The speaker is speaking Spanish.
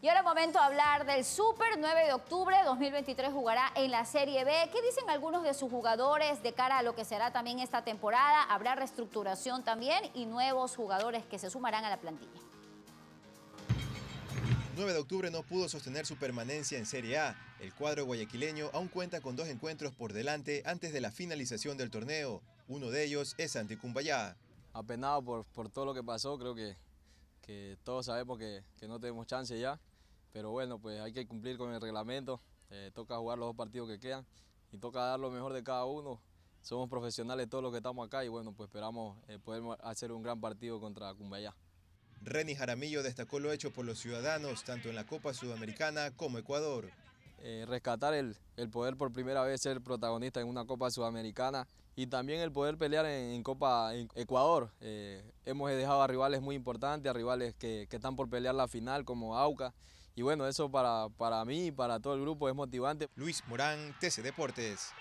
Y ahora momento de hablar del Super 9 de octubre 2023 jugará en la Serie B. ¿Qué dicen algunos de sus jugadores de cara a lo que será también esta temporada? Habrá reestructuración también y nuevos jugadores que se sumarán a la plantilla. 9 de octubre no pudo sostener su permanencia en Serie A. El cuadro guayaquileño aún cuenta con dos encuentros por delante antes de la finalización del torneo. Uno de ellos es ante Cumbayá. Apenado por, por todo lo que pasó, creo que, que todos sabemos que, que no tenemos chance ya pero bueno, pues hay que cumplir con el reglamento. Eh, toca jugar los dos partidos que quedan y toca dar lo mejor de cada uno. Somos profesionales todos los que estamos acá y bueno, pues esperamos eh, poder hacer un gran partido contra Cumbayá. Reni Jaramillo destacó lo hecho por los ciudadanos, tanto en la Copa Sudamericana como Ecuador. Eh, rescatar el, poder por primera vez ser protagonista en una Copa Sudamericana y también el poder pelear en, Copa Ecuador. hemos dejado a rivales muy importantes, a rivales que, que están por pelear la final como AUCA y bueno, eso para, para mí y para todo el grupo es motivante. Luis Morán, TC Deportes.